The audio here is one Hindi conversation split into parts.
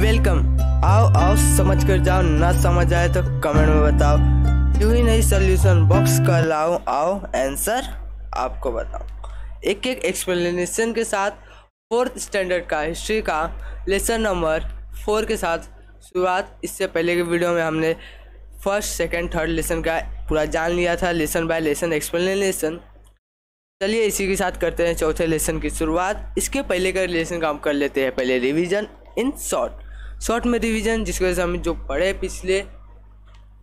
वेलकम आओ आओ समझ कर जाओ ना समझ आए तो कमेंट में बताओ क्यों ही नहीं सोल्यूशन बॉक्स का लाओ आओ आंसर आपको बताओ एक एक एक्सप्लेनेशन के साथ फोर्थ स्टैंडर्ड का हिस्ट्री का लेसन नंबर फोर के साथ शुरुआत इससे पहले के वीडियो में हमने फर्स्ट सेकंड थर्ड लेसन का पूरा जान लिया था लेसन बाय लेसन एक्सप्लेनेशन चलिए इसी के साथ करते हैं चौथे लेसन की शुरुआत इसके पहले का लेसन काम कर लेते हैं पहले रिवीजन इन शॉर्ट शॉर्ट में रिवीजन जिसकी वजह से हमें जो पढ़े पिछले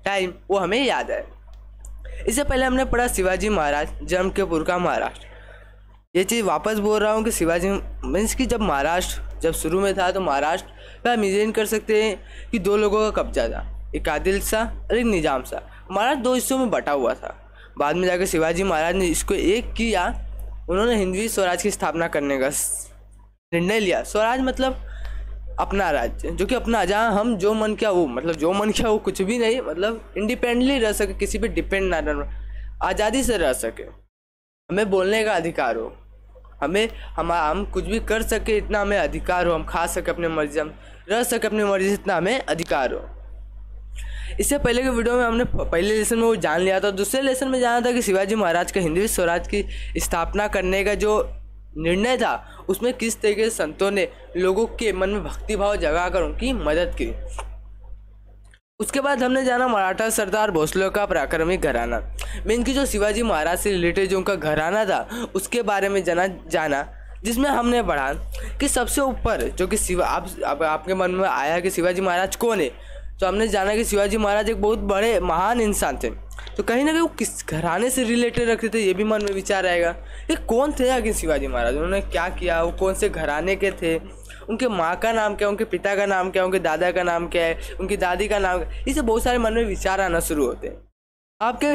टाइम वो हमें याद है इससे पहले हमने पढ़ा शिवाजी महाराज जम के का महाराष्ट्र ये चीज़ वापस बोल रहा हूँ कि शिवाजी मीन्स कि जब महाराष्ट्र जब शुरू में था तो महाराष्ट्र पर हम इजेन कर सकते हैं कि दो लोगों का कब्जा था एक आदिल शाह और एक निजाम शाह महाराष्ट्र दो हिस्सों में बटा हुआ था बाद में जाकर शिवाजी महाराज ने इसको एक किया उन्होंने हिंदवी स्वराज की स्थापना करने का निर्णय लिया स्वराज मतलब अपना राज्य जो कि अपना जहाँ हम जो मन क्या वो मतलब जो मन क्या वो कुछ भी नहीं मतलब इंडिपेंडेंटली रह सके किसी पे डिपेंड ना रह आज़ादी से रह सके हमें बोलने का अधिकार हो हमें हम हम कुछ भी कर सके इतना हमें अधिकार हो हम खा सके अपने मर्जी हम रह सके अपनी मर्जी से इतना हमें अधिकार हो इससे पहले के वीडियो में हमने पहले लेसन में वो जान लिया था दूसरे लेसन में जाना था कि शिवाजी महाराज का हिंदवी स्वराज की स्थापना करने का जो निर्णय था उसमें किस तरीके से संतों ने लोगों के मन में भक्तिभाव जगाकर उनकी मदद की उसके बाद हमने जाना मराठा सरदार भोसले का पराक्रमी घराना मेन इनकी जो शिवाजी महाराज से रिलेटेड जो उनका घराना था उसके बारे में जाना जाना जिसमें हमने पढ़ा कि सबसे ऊपर जो कि शिवा आप, आप आपके मन में आया कि शिवाजी महाराज कौन है तो हमने जाना कि शिवाजी महाराज एक बहुत बड़े महान इंसान थे तो कहीं ना कहीं वो किस घराने से रिलेटेड रखते थे ये भी मन में विचार आएगा ये कौन थे आगे शिवाजी महाराज उन्होंने क्या किया वो कौन से घराने के थे उनके माँ का नाम क्या उनके पिता का नाम क्या उनके दादा का नाम क्या है उनकी दादी का नाम क्या बहुत सारे मन में विचार आना शुरू होते हैं आपके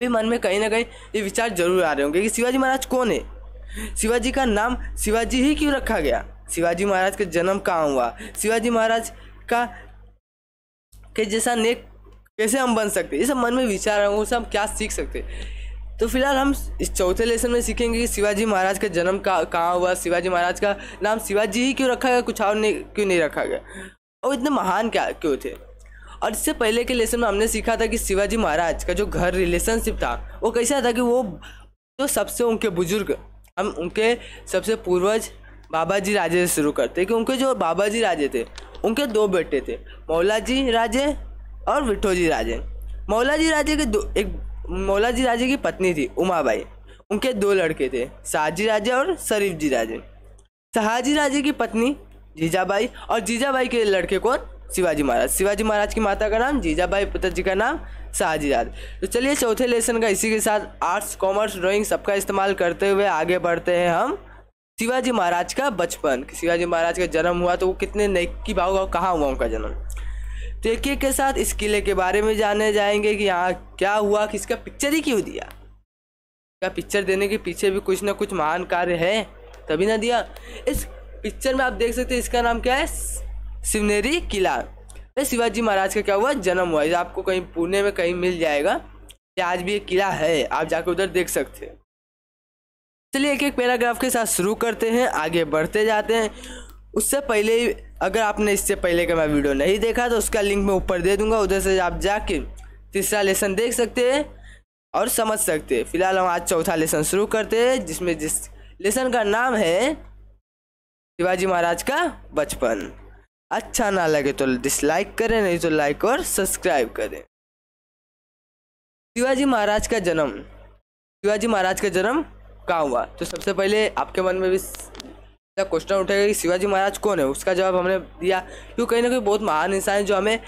भी मन में कहीं ना कहीं ये विचार जरूर आ रहे होंगे कि शिवाजी महाराज कौन है शिवाजी का नाम शिवाजी ही क्यों रखा गया शिवाजी महाराज का जन्म कहाँ हुआ शिवाजी महाराज का के जैसा नेक कैसे हम बन सकते हैं ये सब मन में विचार है उनसे हम क्या सीख सकते तो फिलहाल हम इस चौथे लेसन में सीखेंगे कि शिवाजी महाराज का जन्म का कहाँ हुआ शिवाजी महाराज का नाम शिवाजी ही क्यों रखा गया कुछ और नहीं क्यों नहीं रखा गया और इतने महान क्या क्यों थे और इससे पहले के लेसन में हमने सीखा था कि शिवाजी महाराज का जो घर रिलेशनशिप था वो कैसा था कि वो जो सबसे उनके बुजुर्ग हम उनके सबसे पूर्वज बाबा जी राजे से शुरू करते कि उनके जो बाबा जी राजे थे उनके दो बेटे थे मौला जी राजे और विठोजी राजे मौलाजी राजे के दो एक मौलाजी राजे की पत्नी थी उमाबाई उनके दो लड़के थे शाहजी राजे और शरीफ जी राजे शाहजी राजे की पत्नी जीजाबाई और जीजाबाई के लड़के कौन शिवाजी महाराज शिवाजी महाराज की माता का नाम जीजाबाई पिताजी का नाम शाहजी राज तो चलिए चौथे लेसन का इसी के साथ आर्ट्स कॉमर्स ड्राइंग सबका इस्तेमाल करते हुए आगे बढ़ते हैं हम शिवाजी महाराज का बचपन शिवाजी महाराज का जन्म हुआ तो वो कितने नेक की भाव कहाँ हुआ उनका जन्म देखिए के साथ इस किले के बारे में जाने जाएंगे कि यहाँ क्या हुआ किसका पिक्चर ही क्यों दिया क्या पिक्चर देने के पीछे भी कुछ ना कुछ महान कार्य है तभी ना दिया इस पिक्चर में आप देख सकते हैं इसका नाम क्या है शिवनेरी किला शिवाजी महाराज का क्या हुआ जन्म हुआ आपको कहीं पुणे में कहीं मिल जाएगा आज भी एक किला है आप जाकर उधर देख सकते हैं चलिए एक एक पैराग्राफ के साथ शुरू करते हैं आगे बढ़ते जाते हैं उससे पहले अगर आपने इससे पहले का मैं वीडियो नहीं देखा तो उसका लिंक मैं ऊपर दे दूंगा उधर से आप जाके तीसरा लेसन देख सकते हैं और समझ सकते हैं फिलहाल हम आज चौथा लेसन शुरू करते हैं जिसमें जिस लेसन का नाम है शिवाजी महाराज का बचपन अच्छा ना लगे तो डिसलाइक करें नहीं तो लाइक और सब्सक्राइब करें शिवाजी महाराज का जन्म शिवाजी महाराज का जन्म कहाँ हुआ तो सबसे पहले आपके मन में भी क्वेश्चन उठेगा कि शिवाजी महाराज कौन है उसका जवाब हमने दिया क्यों कहीं ना कहीं बहुत महान इंसान है जो हमें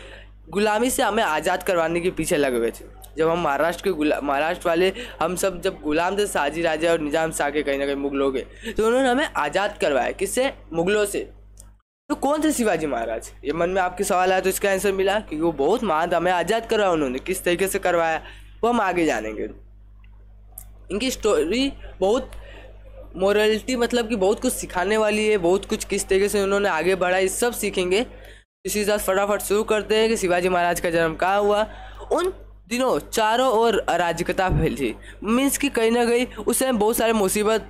गुलामी से हमें आज़ाद करवाने के पीछे लगे हुए थे जब हम महाराष्ट्र के गुला महाराष्ट्र वाले हम सब जब गुलाम थे साजी राजा और निजाम शाह के कहीं ना कहीं मुगलों के तो उन्होंने हमें आज़ाद करवाया किससे मुगलों से तो कौन थे शिवाजी महाराज ये मन में आपके सवाल आया तो इसका आंसर मिला क्योंकि वो बहुत महान था हमें आज़ाद करवाया उन्होंने किस तरीके से करवाया वो हम आगे जानेंगे इनकी स्टोरी बहुत मोरलिटी मतलब कि बहुत कुछ सिखाने वाली है बहुत कुछ किस तरीके से उन्होंने आगे बढ़ा सब सीखेंगे इसी साथ फटाफट शुरू करते हैं कि शिवाजी महाराज का जन्म कहाँ हुआ उन दिनों चारों ओर अराजकता फैली मीन्स कि कहीं ना कहीं उस समय बहुत सारे मुसीबत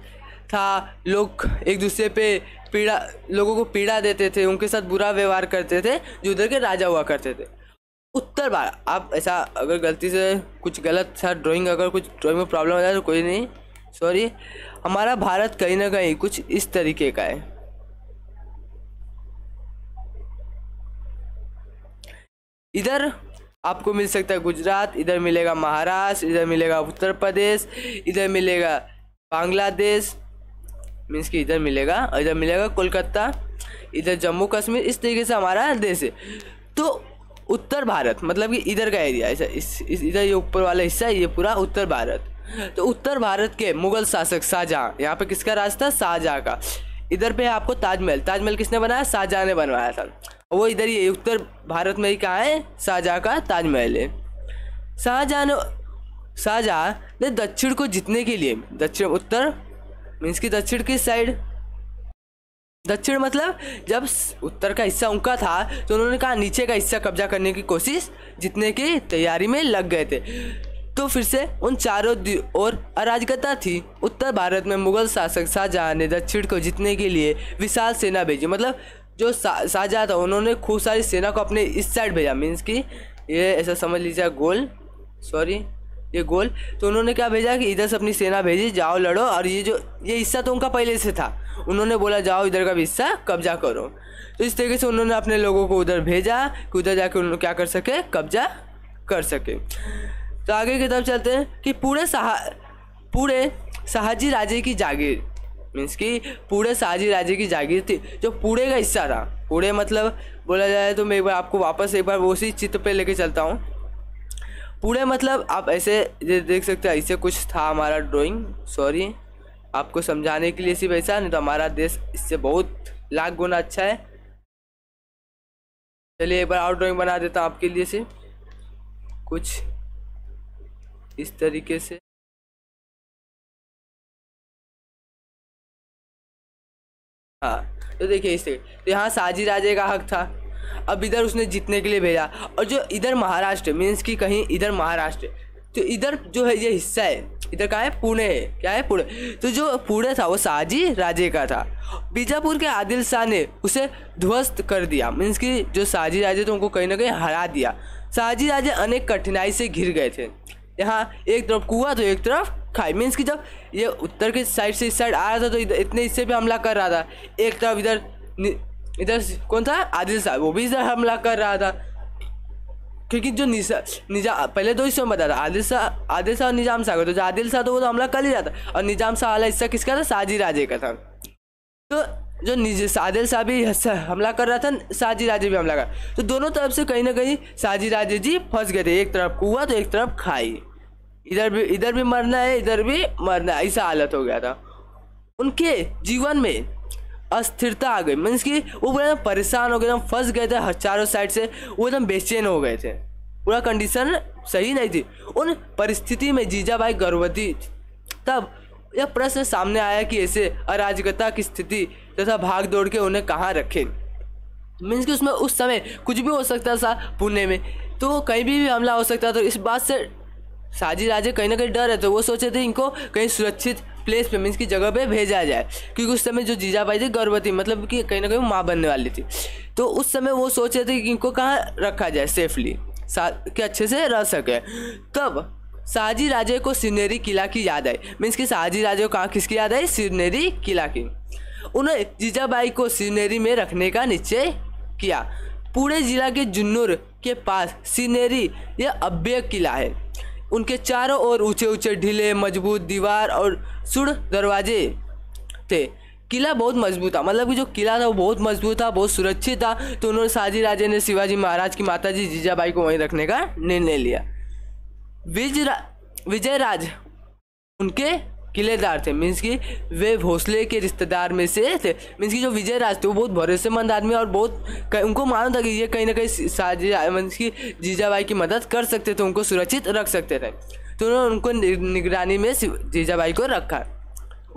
था लोग एक दूसरे पे पीड़ा लोगों को पीड़ा देते थे उनके साथ बुरा व्यवहार करते थे जो उधर के राजा हुआ करते थे उत्तर बार आप ऐसा अगर गलती से कुछ गलत था ड्राइंग अगर कुछ ड्राइंग में प्रॉब्लम आ जाए तो कोई नहीं सॉरी हमारा भारत कहीं ना कहीं कुछ इस तरीके का है इधर आपको मिल सकता है गुजरात इधर मिलेगा महाराष्ट्र इधर मिलेगा उत्तर प्रदेश इधर मिलेगा बांग्लादेश मीन्स कि इधर मिलेगा इधर मिलेगा कोलकाता इधर जम्मू कश्मीर इस तरीके से हमारा देश है तो उत्तर भारत मतलब कि इधर का एरिया इस, इस इधर ये ऊपर वाला हिस्सा ये पूरा उत्तर भारत तो उत्तर भारत के मुगल शासक शाहजहाँ यहाँ पे किसका राज था शाहजहाँ का इधर पे आपको ताजमहल ताजमहल किसने बनाया शाहजहाँ ने बनवाया था वो इधर ही उत्तर भारत में ही कहाँ है शाहजहाँ का ताजमहल है शाहजहाँ ने शाहजहाँ ने दक्षिण को जीतने के लिए दक्षिण उत्तर मीन्स की दक्षिण किस साइड दक्षिण मतलब जब उत्तर का हिस्सा उनका था तो उन्होंने कहा नीचे का हिस्सा कब्जा करने की कोशिश जीतने की तैयारी में लग गए थे तो फिर से उन चारों ओर अराजकता थी उत्तर भारत में मुगल शासक शाहजहाँ ने दक्षिण को जीतने के लिए विशाल सेना भेजी मतलब जो शाहजहाँ था उन्होंने खूब सारी सेना को अपने इस साइड भेजा मीन्स कि ये ऐसा समझ लीजिए गोल सॉरी ये गोल तो उन्होंने क्या भेजा कि इधर से अपनी सेना भेजी जाओ लड़ो और ये जो ये हिस्सा तो उनका पहले से था उन्होंने बोला जाओ इधर का भी हिस्सा कब्जा करो तो इस तरीके से उन्होंने अपने लोगों को उधर भेजा कि उधर जाके उन्होंने क्या कर सके कब्जा कर सके तो आगे की तरफ चलते हैं कि पूरे सहा पूरे शाहजी राजे की जागीर मीन्स कि पूरे शाहजी राजे की जागीर थी जो पूरे का हिस्सा था पूरे मतलब बोला जाए तो मैं एक बार आपको वापस एक बार उसी चित्र पे लेके चलता हूँ पूरे मतलब आप ऐसे देख सकते हैं ऐसे कुछ था हमारा ड्राइंग सॉरी आपको समझाने के लिए सिर्फ ऐसा नहीं तो हमारा देश इससे बहुत लाख गुना अच्छा है चलिए एक बार और ड्राइंग बना देता हूँ आपके लिए सिर्फ कुछ इस तरीके से हाँ तो देखिए इस तो यहाँ साजी राजे का हक था अब इधर उसने जीतने के लिए भेजा और जो इधर महाराष्ट्र मीन्स कि कहीं इधर महाराष्ट्र तो इधर जो है ये हिस्सा है इधर कहाँ है पुणे है क्या है पुणे तो जो पुणे था वो साजी राजे का था बीजापुर के आदिल शाह ने उसे ध्वस्त कर दिया मीन्स कि जो साजी राजे थे उनको कहीं ना कहीं हरा दिया साजी राजे अनेक कठिनाई से घिर गए थे यहाँ एक तरफ कुआ तो एक तरफ खाई मीन्स कि जब ये उत्तर के साइड से इस साइड आ रहा था तो इतने हिस्से भी हमला कर रहा था एक तरफ इधर इधर कौन था आदिल साहब वो भी इधर हमला कर रहा था क्योंकि जो निजा निजा पहले दो हिस्सों में बता था आदिल शाह आदिल शाह और निजाम शाह का तो जो आदिल शाह तो वो तो हमला कर ही जाता और निजाम शाह वाला हिस्सा किसका था साजी राजे का था तो जो निज आदिल शाह भी हमला कर रहा था साजी राजे भी हमला कर तो दोनों तरफ से कहीं ना कहीं साजी राजे जी फंस गए थे एक तरफ कुआ तो एक तरफ खाई इधर भी इधर भी मरना है इधर भी मरना है ऐसा हालत हो गया था उनके जीवन में अस्थिरता आ गई मीन्स कि वो एकदम परेशान हो गए एकदम फंस गए थे चारों साइड से वो एकदम बेचैन हो गए थे पूरा कंडीशन सही नहीं थी उन परिस्थिति में जीजा भाई गर्भवती तब यह प्रश्न सामने आया कि ऐसे अराजकता की स्थिति तथा भाग दौड़ के उन्हें कहाँ रखें मीन्स कि उसमें उस समय कुछ भी हो सकता था पुणे में तो कहीं भी, भी हमला हो सकता था तो इस बात से साजी राजे कहीं ना कहीं डर है तो वो सोचे थे इनको कहीं सुरक्षित प्लेस पे मीन्स की जगह पे भेजा जाए क्योंकि उस समय जो जीजाबाई थी गर्भवती मतलब कि कहीं ना कहीं माँ बनने वाली थी तो उस समय वो सोचे थे कि इनको कहाँ रखा जाए सेफली कि अच्छे से रह सके तब शाहजी राजे को सिनेरी किला की याद आई मीन्स कि शाहजी राजे को कहाँ किसकी याद आई सिनेरी किला की उन्हें जीजाबाई को सिनेरी में रखने का निश्चय किया पूरे जिला के जुन्नूर के पास सिनेरी यह अभ्य किला है उनके चारों ओर ऊंचे ऊंचे ढीले मजबूत दीवार और सुड़ दरवाजे थे किला बहुत मजबूत था मतलब कि जो किला था वो बहुत मजबूत था बहुत सुरक्षित था तो उन्होंने साजी राजे ने शिवाजी महाराज की माता जी जीजाबाई को वहीं रखने का निर्णय लिया विजय राज उनके किलेदार थे मीन्स कि वे भोसले के रिश्तेदार में से थे मीन्स कि जो विजय राज थे वो बहुत भरोसेमंद आदमी और बहुत उनको मालूम था कि ये कहीं ना कहीं साजिश मीन्स कि जीजाबाई की मदद कर सकते थे उनको सुरक्षित रख सकते थे तो उन्होंने उनको निगरानी में जीजाबाई को रखा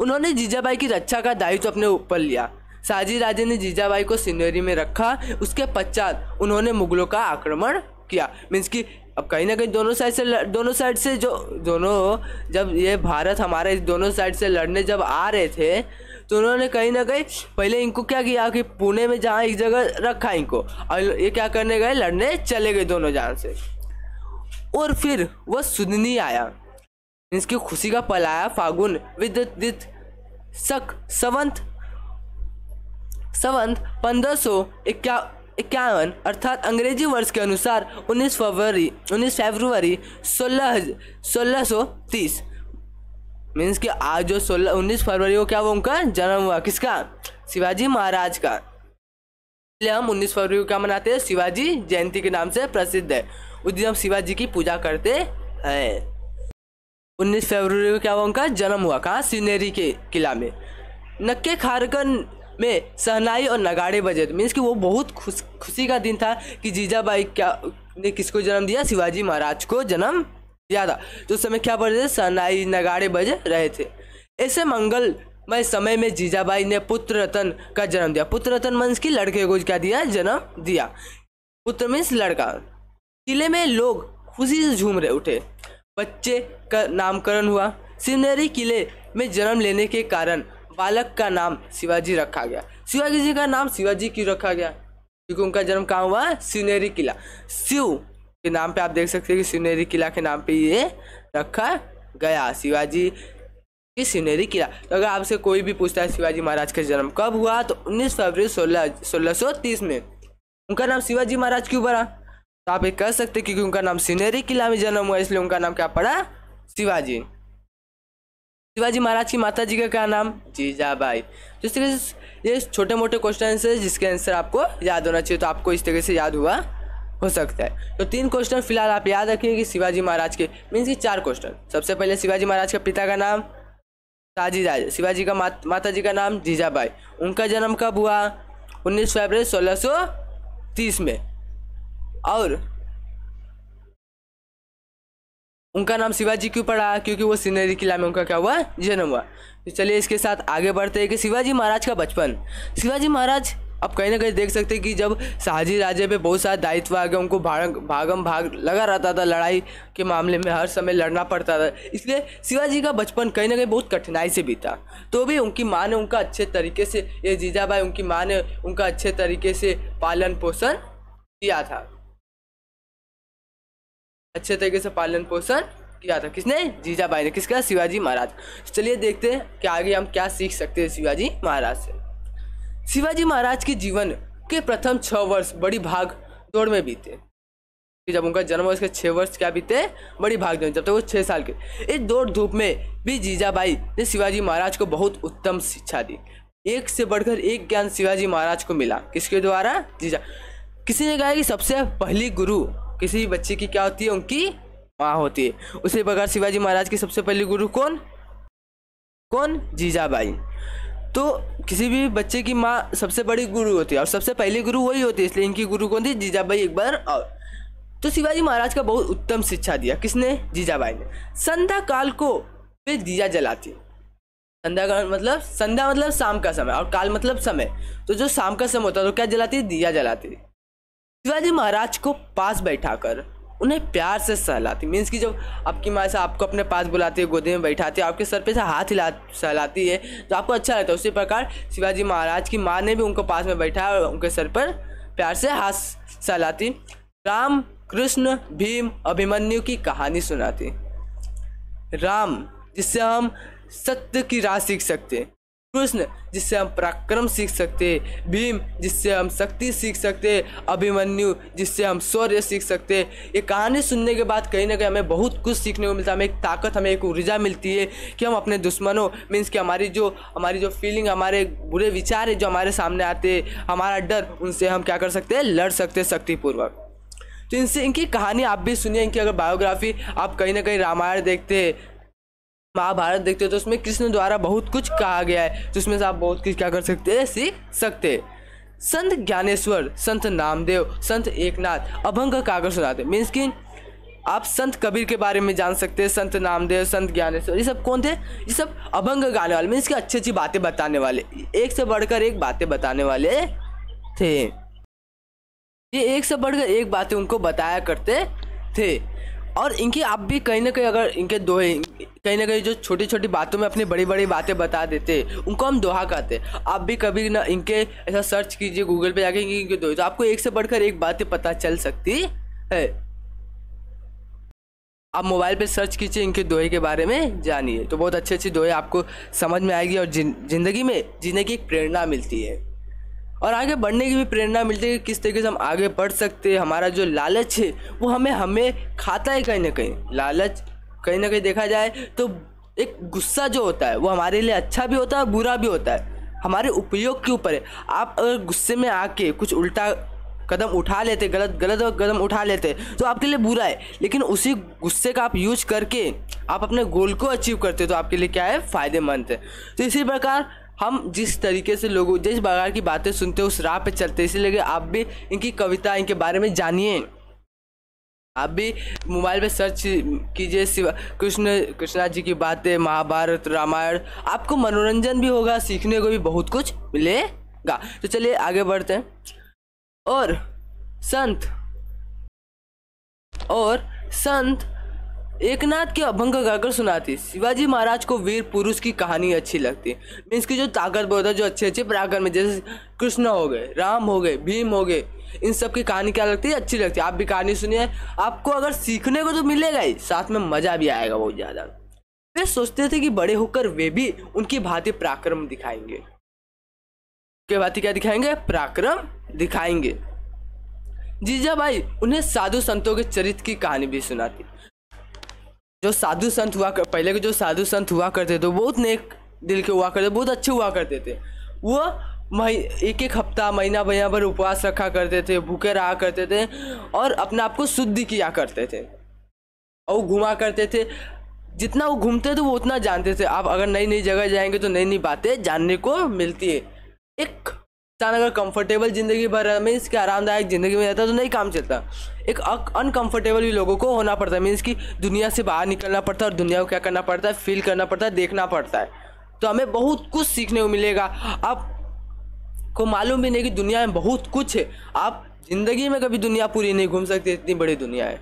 उन्होंने जीजाबाई की रक्षा का दायित्व अपने ऊपर लिया साजी राजे ने जीजाबाई को सिनेरी में रखा उसके पश्चात उन्होंने मुगलों का आक्रमण किया मीन्स कि अब कहीं ना कहीं दोनों साइड से दोनों साइड से जो दोनों जब ये भारत हमारे दोनों साइड से लड़ने जब आ रहे थे तो उन्होंने कहीं ना कहीं पहले इनको क्या किया कि पुणे में जहाँ एक जगह रखा इनको और ये क्या करने गए लड़ने चले गए दोनों जान से और फिर वह सुननी आया इसकी खुशी का पल आया फागुन विद्युत सक सवंत सवंत पंद्रह सौ इक्या इक्यावन अर्थात अंग्रेजी वर्ष के अनुसार 19 फरवरी 19 फरवरी सोलह सोलह 16 तीस मीन्स कि आज जो सोलह उन्नीस फरवरी को क्या हुआ उनका जन्म हुआ किसका शिवाजी महाराज का इसलिए हम 19 फरवरी को क्या मनाते हैं शिवाजी जयंती के नाम से प्रसिद्ध है उस दिन हम शिवाजी की पूजा करते हैं 19 फरवरी को क्या हुआ उनका जन्म हुआ कहाँ सीनेरी के किला में नक्के खारकर में सहनाई और नगाड़े बजे मीन्स कि वो बहुत खुश खुशी का दिन था कि जीजाबाई क्या ने किसको जन्म दिया शिवाजी महाराज को जन्म दिया था तो उस समय क्या बोल रहे सहनाई नगाड़े बज रहे थे ऐसे मंगल मैं समय में जीजाबाई ने पुत्र रतन का जन्म दिया पुत्र रतन मंस की लड़के को क्या दिया जन्म दिया पुत्र मीन्स लड़का किले में लोग खुशी से झूम रहे उठे बच्चे का नामकरण हुआ सिवनेरी किले में जन्म लेने के कारण बालक का नाम शिवाजी रखा गया शिवाजी जी का नाम शिवाजी क्यों रखा गया क्योंकि उनका जन्म कहाँ हुआ है शिवनेरी किला शिव के नाम पे आप देख सकते हैं कि शिवनेरी किला के नाम पे ये रखा गया शिवाजी की शिवनेरी किला तो अगर आपसे कोई भी पूछता है शिवाजी महाराज का जन्म कब हुआ तो 19 फरवरी सोलह सोलह में उनका नाम शिवाजी महाराज क्यों पड़ा तो आप ये कह सकते क्योंकि उनका नाम सिनेरी किला में जन्म हुआ इसलिए उनका नाम क्या पड़ा शिवाजी शिवाजी महाराज की माता जी का क्या नाम जीजाबाई तो इस तरह से ये छोटे मोटे क्वेश्चन है जिसके आंसर आपको याद होना चाहिए तो आपको इस तरीके से याद हुआ हो सकता है तो तीन क्वेश्चन फिलहाल आप याद रखिए कि शिवाजी महाराज के मीन्स की चार क्वेश्चन सबसे पहले शिवाजी महाराज के पिता का नाम ताजी राज शिवाजी का मात, माता जी का नाम जीजाबाई उनका जन्म कब हुआ उन्नीस फरवरी सोलह सौ तीस में और उनका नाम शिवाजी क्यों पड़ा क्योंकि वो सिनेरी किला में उनका क्या हुआ जन्म हुआ तो चलिए इसके साथ आगे बढ़ते हैं कि शिवाजी महाराज का बचपन शिवाजी महाराज आप कहीं ना कहीं देख सकते हैं कि जब शाहजी राजे पे बहुत सारा दायित्व आ गया उनको भाग भागम भाग लगा रहता था लड़ाई के मामले में हर समय लड़ना पड़ता था इसलिए शिवाजी का बचपन कहीं ना कहीं बहुत कठिनाई से बीता तो भी उनकी माँ ने उनका अच्छे तरीके से ये जीजाबाई उनकी माँ ने उनका अच्छे तरीके से पालन पोषण किया था अच्छे तरीके से पालन पोषण किया था किसने जीजाबाई ने किसका शिवाजी महाराज चलिए देखते हैं कि आगे हम क्या सीख सकते हैं शिवाजी महाराज से शिवाजी महाराज के जीवन के प्रथम छः वर्ष बड़ी भाग दौड़ में बीते जब उनका जन्म हुआ उसके छः वर्ष क्या बीते बड़ी भाग दौड़ जब तक तो वो छः साल के इस दौड़ धूप में भी जीजाबाई ने शिवाजी महाराज को बहुत उत्तम शिक्षा दी एक से बढ़कर एक ज्ञान शिवाजी महाराज को मिला किसके द्वारा जीजा किसी ने कहा कि सबसे पहली गुरु किसी भी बच्चे की क्या होती है उनकी माँ होती है उसी प्रकार शिवाजी महाराज की सबसे पहले गुरु कौन कौन जीजाबाई तो किसी भी बच्चे की माँ सबसे बड़ी गुरु होती है और सबसे पहले गुरु वही होती है इसलिए इनकी गुरु कौन थी जीजाबाई एक बार और तो शिवाजी महाराज का बहुत उत्तम शिक्षा दिया किसने जीजाबाई ने संध्या काल को वे दिया जलाती संध्या काल मतलब संध्या मतलब शाम का समय और काल मतलब समय तो जो शाम का समय होता है तो क्या जलाती है दिया जलाती है शिवाजी महाराज को पास बैठाकर उन्हें प्यार से सहलाती मीन्स कि जब आपकी माँ से आपको अपने पास बुलाती है गोदे में बैठाती है आपके सर पे से हाथ हिला सहलाती है तो आपको अच्छा लगता है उसी प्रकार शिवाजी महाराज की माँ ने भी उनको पास में बैठा और उनके सर पर प्यार से हाथ सहलाती राम कृष्ण भीम अभिमन्यु की कहानी सुनाती राम जिससे हम सत्य की राह सीख सकते कृष्ण जिससे हम पराक्रम सीख सकते भीम जिससे हम शक्ति सीख सकते अभिमन्यु जिससे हम शौर्य सीख सकते हैं ये कहानी सुनने के बाद कहीं ना कहीं हमें बहुत कुछ सीखने को मिलता है हमें एक ताकत हमें एक ऊर्जा मिलती है कि हम अपने दुश्मनों मीन्स कि हमारी जो हमारी जो फीलिंग हमारे बुरे विचार है जो हमारे सामने आते हैं हमारा डर उनसे हम क्या कर सकते हैं लड़ सकते हैं शक्तिपूर्वक तो इनसे इनकी कहानी आप भी सुनिए इनकी अगर बायोग्राफी आप कहीं ना कहीं रामायण देखते हैं महाभारत देखते हो तो उसमें कृष्ण द्वारा बहुत कुछ कहा गया है तो उसमें से आप बहुत कुछ क्या कर सकते हैं सीख सकते संत ज्ञानेश्वर संत नामदेव संत एकनाथ अभंग कागज सुनाते मीन्स कि आप संत कबीर के बारे में जान सकते हैं संत नामदेव संत ज्ञानेश्वर ये सब कौन थे ये सब अभंग गाने वाले मीन्स की अच्छी अच्छी बातें बताने वाले एक से बढ़कर एक बातें बताने वाले थे ये एक से बढ़कर एक बातें उनको बताया करते थे और इनकी आप भी कहीं ना कहीं अगर इनके दोहे कहीं ना कहीं जो छोटी छोटी बातों में अपनी बड़ी बड़ी बातें बता देते उनको हम दोहा कहते आप भी कभी ना इनके ऐसा सर्च कीजिए गूगल पे जाके इनके दोहे तो आपको एक से बढ़कर एक बातें पता चल सकती है आप मोबाइल पे सर्च कीजिए इनके दोहे के बारे में जानिए तो बहुत अच्छे अच्छे दोहे आपको समझ में आएगी और जिंदगी में जीने की एक प्रेरणा मिलती है और आगे बढ़ने की भी प्रेरणा मिलती है कि किस तरीके से हम आगे बढ़ सकते हैं हमारा जो लालच है वो हमें हमें खाता है कहीं ना कहीं लालच कहीं ना कहीं देखा जाए तो एक गुस्सा जो होता है वो हमारे लिए अच्छा भी होता है बुरा भी होता है हमारे उपयोग के ऊपर है आप अगर गुस्से में आके कुछ उल्टा कदम उठा लेते गलत गलत कदम उठा लेते तो आपके लिए बुरा है लेकिन उसी गुस्से का आप यूज करके आप अपने गोल को अचीव करते हो तो आपके लिए क्या है फ़ायदेमंद है तो इसी प्रकार हम जिस तरीके से लोगों जिस बगार की बातें सुनते हैं उस राह पे चलते हैं इसीलिए आप भी इनकी कविता इनके बारे में जानिए आप भी मोबाइल पे सर्च कीजिए शिव कृष्ण कृष्णा जी की बातें महाभारत रामायण आपको मनोरंजन भी होगा सीखने को भी बहुत कुछ मिलेगा तो चलिए आगे बढ़ते हैं और संत और संत एक नाथ के अभंग गाकर सुनाती शिवाजी महाराज को वीर पुरुष की कहानी अच्छी लगती मीन्स की जो ताकत बहुत है जो अच्छे अच्छे पराक्रम में जैसे कृष्ण हो गए राम हो गए भीम हो गए इन सब की कहानी क्या लगती है अच्छी लगती है आप भी कहानी सुनिए आपको अगर सीखने को तो मिलेगा ही साथ में मज़ा भी आएगा बहुत ज़्यादा वे सोचते थे कि बड़े होकर वे भी उनकी भांति पराक्रम दिखाएंगे के भांति क्या दिखाएंगे पराक्रम दिखाएंगे जीजा भाई उन्हें साधु संतों के चरित्र की कहानी भी सुनाती जो साधु संत हुआ कर, पहले के जो साधु संत हुआ करते थे बहुत नेक दिल के हुआ करते बहुत अच्छे हुआ करते थे वो मही एक एक हफ्ता महीना महीना भर उपवास रखा करते थे भूखे रहा करते थे और अपने आप को शुद्ध किया करते थे और वो घुमा करते थे जितना वो घूमते थे वो उतना जानते थे आप अगर नई नई जगह जाएंगे तो नई नई बातें जानने को मिलती है एक इंसान अगर कंफर्टेबल ज़िंदगी भर मीन्स कि आरामदायक ज़िंदगी में रहता है तो नहीं काम चलता एक अनकंफर्टेबल भी लोगों को होना पड़ता है मीन्स कि दुनिया से बाहर निकलना पड़ता है और दुनिया को क्या करना पड़ता है फील करना पड़ता है देखना पड़ता है तो हमें बहुत कुछ सीखने को मिलेगा आप को मालूम भी नहीं कि दुनिया में बहुत कुछ है आप ज़िंदगी में कभी दुनिया पूरी नहीं घूम सकती इतनी बड़ी दुनिया है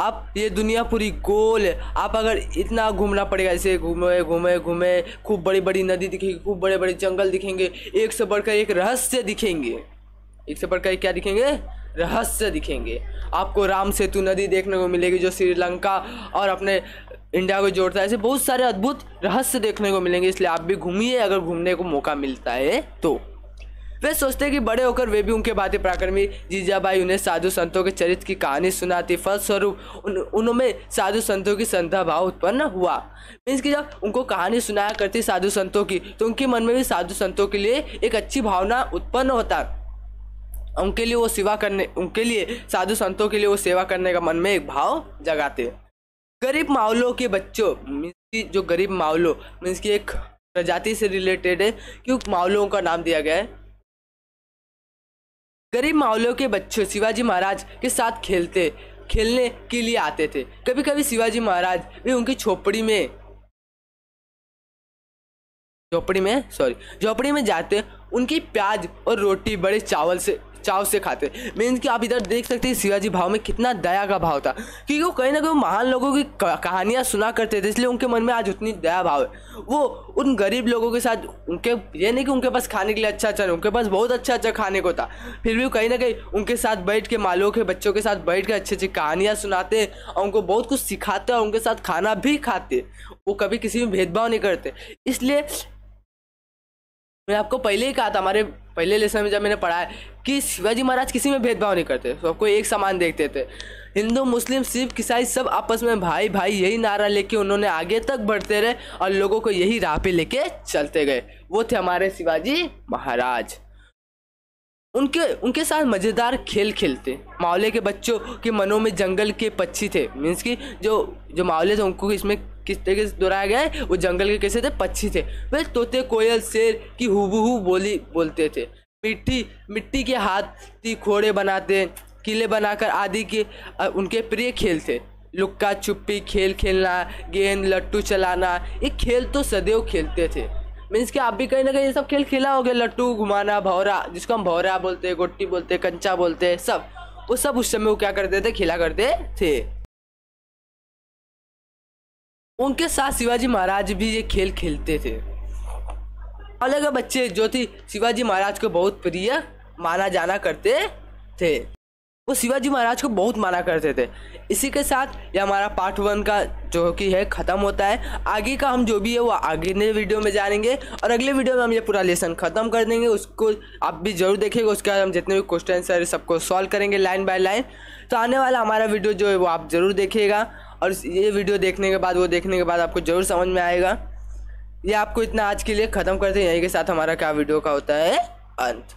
आप ये दुनिया पूरी गोल है आप अगर इतना घूमना पड़ेगा ऐसे घूमे घूमे घूमे खूब बड़ी बड़ी नदी दिखेगी खूब बड़े बड़े जंगल दिखेंगे एक से बढ़कर एक रहस्य दिखेंगे एक से बढ़कर क्या दिखेंगे रहस्य दिखेंगे आपको राम सेतु नदी देखने को मिलेगी जो श्रीलंका और अपने इंडिया को जोड़ता है ऐसे बहुत सारे अद्भुत रहस्य देखने को मिलेंगे इसलिए आप भी घूमिए अगर घूमने को मौका मिलता है तो वे सोचते कि बड़े होकर वे भी उनके भाती पराक्रमी जीजाबाई उन्हें साधु संतों के चरित्र की कहानी सुनाती फलस्वरूप उन, उनमें साधु संतों की संध्या भाव उत्पन्न हुआ मीन्स कि जब उनको कहानी सुनाया करती साधु संतों की तो उनके मन में भी साधु संतों के लिए एक अच्छी भावना उत्पन्न होता उनके लिए वो सेवा करने उनके लिए साधु संतों के लिए वो सेवा करने का मन में एक भाव जगाते गरीब माहौलों के बच्चों मीन्स की जो गरीब माहौलों मीन्स की एक प्रजाति से रिलेटेड है क्यों माहौलों का नाम दिया गया है गरीब मावलों के बच्चे शिवाजी महाराज के साथ खेलते खेलने के लिए आते थे कभी कभी शिवाजी महाराज भी उनकी झोपड़ी में झोपड़ी में सॉरी झोपड़ी में जाते उनकी प्याज और रोटी बड़े चावल से चाव से खाते मीन्स कि आप इधर देख सकते हैं शिवाजी भाव में कितना दया का भाव था क्योंकि वो कहीं ना कहीं महान लोगों की कहानियाँ सुना करते थे इसलिए उनके मन में आज उतनी दया भाव है वो उन गरीब लोगों के साथ उनके ये नहीं कि उनके पास खाने के लिए अच्छा अच्छा उनके पास बहुत अच्छा अच्छा खाने को था फिर भी कहीं ना कहीं उनके साथ बैठ के मालों के बच्चों के साथ बैठ के अच्छी अच्छी कहानियाँ सुनाते और उनको बहुत कुछ सिखाते और उनके साथ खाना भी खाते वो कभी किसी में भेदभाव नहीं करते इसलिए मैं आपको पहले ही कहा था हमारे पहले लेसन में जब मैंने पढ़ा है कि शिवाजी महाराज किसी में भेदभाव नहीं करते सबको एक समान देखते थे हिंदू मुस्लिम सिख ईसाई सब आपस में भाई भाई यही नारा लेके उन्होंने आगे तक बढ़ते रहे और लोगों को यही राह पे लेके चलते गए वो थे हमारे शिवाजी महाराज उनके उनके साथ मज़ेदार खेल खेलते मावले के बच्चों के मनों में जंगल के पक्षी थे मीन्स कि जो जो मावले थे उनको इसमें किस तरीके से दोहराया गया है वो जंगल के कैसे थे पक्षी थे वे तोते कोयल शेर की हुबहू बोली बोलते थे मिट्टी मिट्टी के हाथी खोड़े बनाते किले बनाकर आदि के उनके प्रिय खेल थे लुक्का छुपी खेल खेलना गेंद लट्टू चलाना ये खेल तो सदैव खेलते थे मीन्स कि आप भी कहीं ना कहीं ये सब खेल खेला हो गया लट्टू घुमाना भौरा जिसको हम भौरा बोलते हैं गोट्टी बोलते हैं कंचा बोलते हैं सब वो सब उस समय वो क्या करते थे खेला करते थे उनके साथ शिवाजी महाराज भी ये खेल खेलते थे अलग बच्चे जो थी शिवाजी महाराज को बहुत प्रिय माना जाना करते थे वो शिवाजी महाराज को बहुत माना करते थे इसी के साथ ये हमारा पार्ट वन का जो कि है ख़त्म होता है आगे का हम जो भी है वो आगे नए वीडियो में जानेंगे और अगले वीडियो में हम ये पूरा लेसन ख़त्म कर देंगे उसको आप भी जरूर देखेंगे उसके बाद हम जितने भी क्वेश्चन है सबको सॉल्व करेंगे लाइन बाय लाइन तो आने वाला हमारा वीडियो जो है वो आप ज़रूर देखिएगा और ये वीडियो देखने के बाद वो देखने के बाद आपको ज़रूर समझ में आएगा ये आपको इतना आज के लिए ख़त्म करते हैं यहीं के साथ हमारा क्या वीडियो का होता है अंत